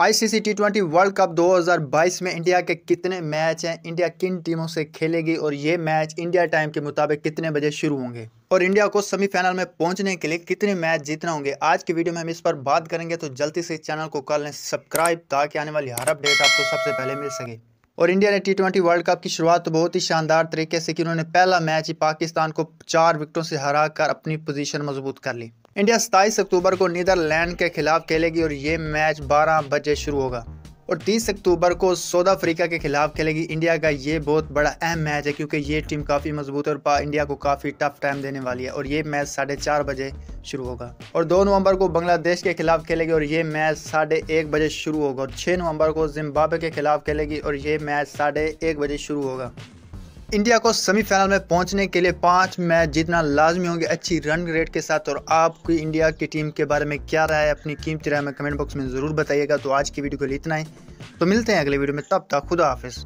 ICC T twenty world cup 2022 में India के कितने मैच हैं इंडिया किन टीमों से खेलेगी और ये मैच इंडिया टाइम के मुताबिक कितने बजे शुरू होंगे और इंडिया को सेमीफाइनल में पहुंचने के लिए कितने मैच जीतना होंगे आज की वीडियो में हम इस पर बात करेंगे तो जल्दी से इस चैनल को कर लें सब्सक्राइब ताकि आने वाली हर अपडेट आपको सबसे पहले मिल सके और इंडिया ने टी ट्वेंटी वर्ल्ड कप की शुरुआत तो बहुत ही शानदार तरीके से की उन्होंने पहला मैच ही पाकिस्तान को चार विकेटों से हरा कर अपनी पोजीशन मजबूत कर ली इंडिया 27 अक्टूबर को नीदरलैंड के खिलाफ खेलेगी और ये मैच 12 बजे शुरू होगा और 30 अक्टूबर को साउथ अफ्रीका के खिलाफ खेलेगी इंडिया का ये बहुत बड़ा अहम मैच है क्योंकि ये टीम काफ़ी मजबूत है और पा इंडिया को काफ़ी टफ टाइम देने वाली है और ये मैच साढ़े चार बजे शुरू होगा और दो नवंबर को बांग्लादेश के खिलाफ खेलेगी और ये मैच साढ़े एक बजे शुरू होगा और छः नवंबर को जिम्बाब्वे के खिलाफ खेलेगी और ये मैच साढ़े एक बजे शुरू होगा इंडिया को सेमीफाइनल में पहुंचने के लिए पांच मैच जीतना लाजमी होंगे अच्छी रन रेट के साथ और आपकी इंडिया की टीम के बारे में क्या राय है अपनी कीमती राय में कमेंट बॉक्स में ज़रूर बताइएगा तो आज की वीडियो को लिए इतना ही तो मिलते हैं अगले वीडियो में तब तक खुदा हाफिज़